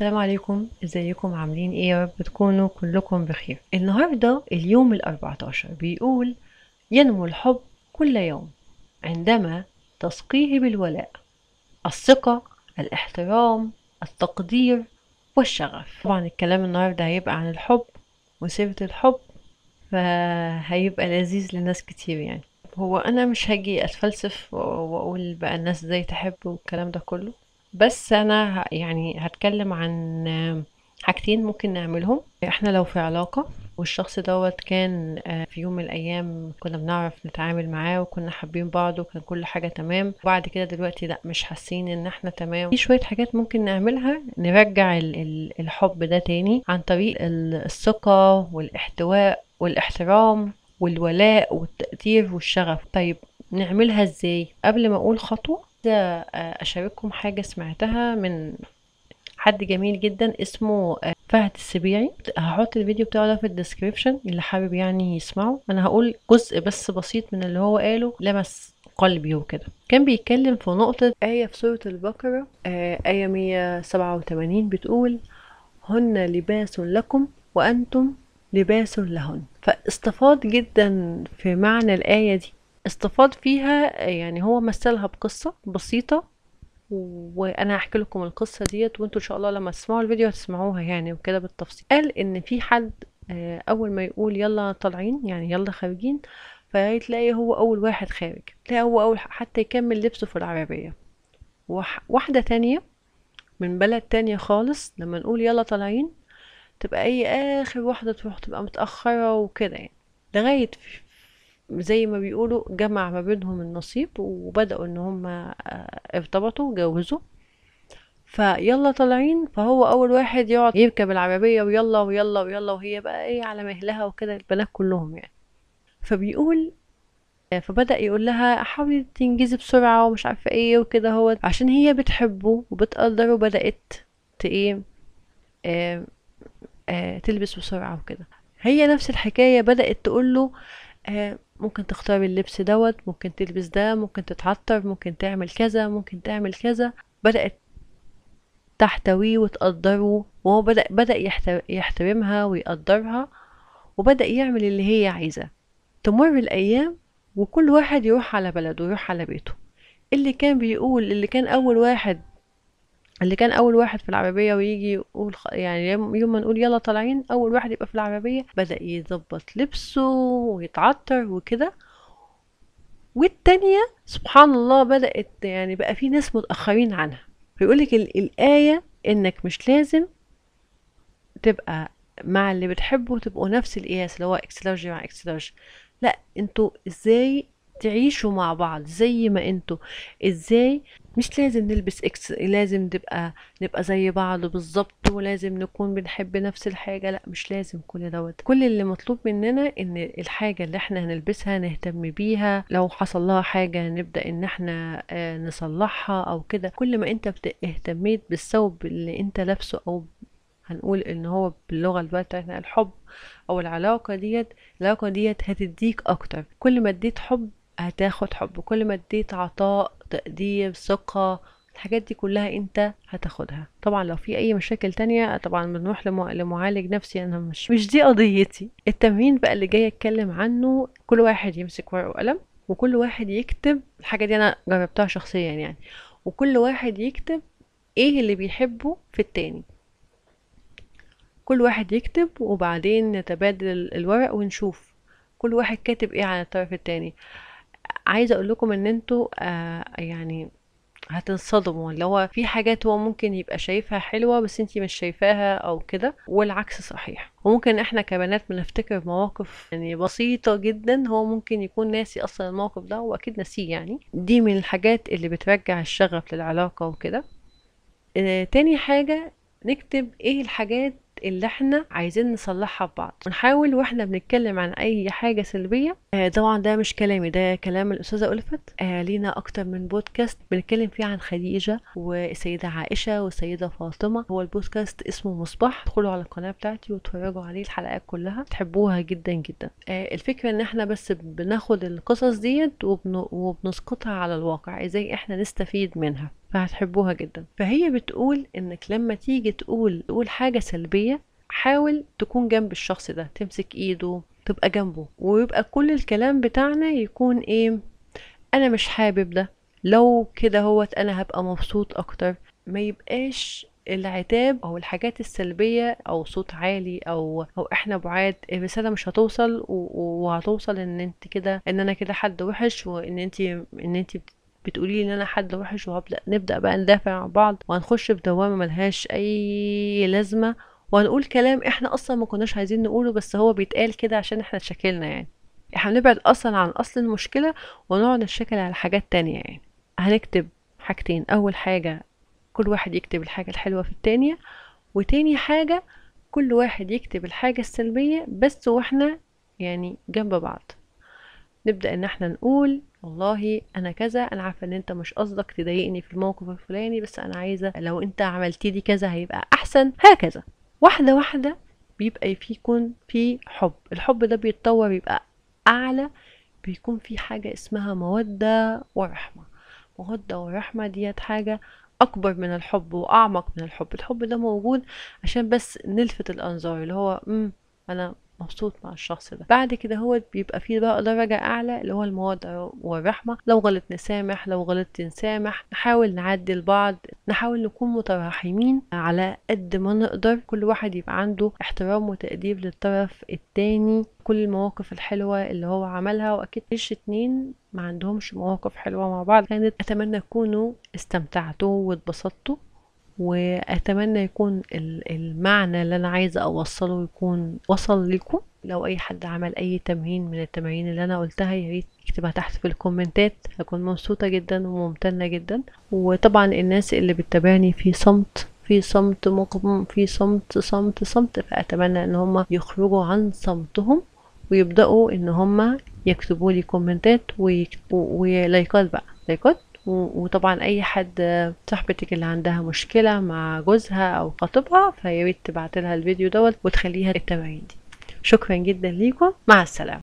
السلام عليكم ازيكم عاملين ايه يا تكونوا كلكم بخير النهارده اليوم ال14 بيقول ينمو الحب كل يوم عندما تسقيه بالولاء الثقة الاحترام التقدير والشغف طبعا الكلام النهارده هيبقى عن الحب وسيرة الحب فهيبقى لذيذ لناس كتير يعني هو انا مش هاجي اتفلسف واقول بقى الناس ازاي تحب والكلام ده كله بس انا يعني هتكلم عن حاجتين ممكن نعملهم احنا لو في علاقة والشخص دوت كان آه، في يوم من الايام كنا بنعرف نتعامل معاه وكنا حابين بعض وكان كل حاجه تمام وبعد كده دلوقتي لا مش حاسين ان احنا تمام في شويه حاجات ممكن نعملها نرجع الحب ده تاني عن طريق الثقه والاحتواء والاحترام والولاء والتقدير والشغف طيب نعملها ازاي قبل ما اقول خطوه آه، أشارككم حاجة سمعتها من حد جميل جدا اسمه آه، فهد السبيعي هحط الفيديو بتاعه ده في الديسكريبشن اللي حابب يعني يسمعه انا هقول جزء بس بسيط من اللي هو قاله لمس قلبي وكده كان بيتكلم في نقطة آية في سورة البقرة آه، آية 187 بتقول هن لباس لكم وأنتم لباس لهن فاستفاد جدا في معنى الآية دي استفاض فيها يعني هو مثلها بقصة بسيطة وانا هحكي لكم القصة ديت وانتوا ان شاء الله لما تسمعوا الفيديو هتسمعوها يعني وكده بالتفصيل قال ان في حد آه، اول ما يقول يلا طالعين يعني يلا خارجين فتلاقي هو اول واحد خارج تلاقي هو اول حتى يكمل لبسه في العربية واحدة تانية من بلد تانية خالص لما نقول يلا طالعين تبقى اي اخر واحدة تروح تبقى متأخرة وكده يعني لغاية زي ما بيقولوا جمع ما بينهم النصيب وبدأوا ان هم آه، ارتبطوا جوزوا فيلا طالعين فهو اول واحد يقعد يركب العربية ويلا ويلا ويلا وهي بقى ايه على مهلها وكده البنات كلهم يعني فبيقول آه، فبدأ يقول لها حاولي تنجزي بسرعة ومش عارفة ايه وكده هو عشان هي بتحبه وبتقدره بدأت ايه آه آه تلبس بسرعة وكده هي نفس الحكاية بدأت تقوله آه ممكن تختاري اللبس دوت ممكن تلبس ده ممكن تتعطر ممكن تعمل كذا ممكن تعمل كذا بدأت تحتويه وتقدره وهو بدأ, بدأ يحترمها ويقدرها وبدأ يعمل اللي هي عايزة تمر الأيام وكل واحد يروح على بلده ويروح على بيته اللي كان بيقول اللي كان أول واحد اللي كان اول واحد في العربيه ويجي يقول يعني يوم ما نقول يلا طالعين اول واحد يبقى في العربيه بدا يظبط لبسه ويتعطر وكده والتانية سبحان الله بدأت يعني بقى في ناس متأخرين عنها لك الآية إنك مش لازم تبقى مع اللي بتحبه تبقوا نفس القياس اللي هو اكس لارج مع اكس لارج لا انتوا ازاي تعيشوا مع بعض زي ما انتوا ازاي مش لازم نلبس اكس لازم نبقى نبقى زي بعض بالظبط ولازم نكون بنحب نفس الحاجه لا مش لازم كل دوت كل اللي مطلوب مننا ان الحاجه اللي احنا هنلبسها نهتم بيها لو حصل لها حاجه نبدا ان احنا آه، نصلحها او كده كل ما انت اهتميت بالثوب اللي انت لابسه او هنقول ان هو باللغه دلوقتي الحب او العلاقه ديت العلاقه ديت هتديك اكتر كل ما اديت حب هتاخد حب كل ما اديت عطاء تقدير ثقة الحاجات دي كلها انت هتاخدها طبعا لو في اي مشاكل تانية طبعا بنروح لمعالج نفسي انا مش مش دي قضيتي التمرين بقى اللي جاي اتكلم عنه كل واحد يمسك ورقه وقلم وكل واحد يكتب الحاجه دي انا جربتها شخصيا يعني وكل واحد يكتب ايه اللي بيحبه في التاني كل واحد يكتب وبعدين نتبادل الورق ونشوف كل واحد كاتب ايه على الطرف التاني عايزه اقول لكم ان انتوا آه، يعني هتنصدموا اللي هو في حاجات هو ممكن يبقى شايفها حلوه بس انتي مش شايفاها او كده والعكس صحيح وممكن احنا كبنات بنفتكر مواقف يعني بسيطه جدا هو ممكن يكون ناسي اصلا الموقف ده واكيد ناسيه يعني دي من الحاجات اللي بترجع الشغف للعلاقه وكده آه تاني حاجه نكتب ايه الحاجات اللي احنا عايزين نصلحها في بعض ونحاول واحنا بنتكلم عن اي حاجه سلبيه آه طبعا ده مش كلامي ده كلام الاستاذه الفت آه لينا اكتر من بودكاست بنتكلم فيه عن خديجه والسيده عائشه والسيده فاطمه هو البودكاست اسمه مصباح ادخلوا على القناه بتاعتي واتفرجوا عليه الحلقات كلها تحبوها جدا جدا آه الفكره ان احنا بس بناخد القصص ديت وبن... وبنسقطها على الواقع ازاي احنا نستفيد منها فهتحبوها جدا فهي بتقول انك لما تيجي تقول تقول حاجة سلبية حاول تكون جنب الشخص ده تمسك ايده تبقى جنبه ويبقى كل الكلام بتاعنا يكون ايه انا مش حابب ده لو كده هوت انا هبقى مبسوط اكتر ما يبقاش العتاب او الحاجات السلبيه او صوت عالي او او احنا بعاد الرساله مش هتوصل وهتوصل ان انت كده ان انا كده حد وحش وان انت ان انت بتقولي ان انا حد وحش وهبدا نبدا بقى ندافع عن بعض وهنخش في دوامه ملهاش اي لازمه وهنقول كلام احنا اصلا ما كناش عايزين نقوله بس هو بيتقال كده عشان احنا اتشكلنا يعني احنا بنبعد اصلا عن اصل المشكله ونقعد نتشكل على حاجات تانية يعني هنكتب حاجتين اول حاجه كل واحد يكتب الحاجه الحلوه في التانية وتاني حاجه كل واحد يكتب الحاجه السلبيه بس واحنا يعني جنب بعض نبدا ان احنا نقول والله انا كذا انا عارفه ان انت مش قصدك تضايقني في الموقف الفلاني بس انا عايزه لو انت عملتي لي كذا هيبقى احسن هكذا واحده واحده بيبقى في يكون في حب الحب ده بيتطور يبقى اعلى بيكون في حاجه اسمها موده ورحمه موده ورحمه ديت حاجه اكبر من الحب واعمق من الحب الحب ده موجود عشان بس نلفت الانظار اللي هو امم انا مبسوط مع الشخص ده بعد كده هو بيبقى فيه بقى درجة أعلى اللي هو المودة والرحمة لو غلط نسامح لو غلطت نسامح نحاول نعدل بعض نحاول نكون متراحمين على قد ما نقدر كل واحد يبقى عنده احترام وتأديب للطرف التاني كل المواقف الحلوة اللي هو عملها وأكيد مش اتنين ما عندهمش مواقف حلوة مع بعض كانت أتمنى تكونوا استمتعتوا واتبسطتوا واتمنى يكون المعنى اللي انا عايزه اوصله يكون وصل لكم لو اي حد عمل اي تمهين من التمارين اللي انا قلتها يا ريت يكتبها تحت في الكومنتات هكون مبسوطه جدا وممتنه جدا وطبعا الناس اللي بتتابعني في صمت في صمت مقم في صمت صمت صمت فاتمنى ان هم يخرجوا عن صمتهم ويبداوا ان هم يكتبوا لي كومنتات ويكتبوا ولايكات بقى لايكات وطبعا اي حد صاحبتك اللي عندها مشكله مع جوزها او خطيبها فياريت تبعتلها الفيديو دوت وتخليها تتابعيه شكرا جدا ليكم مع السلامه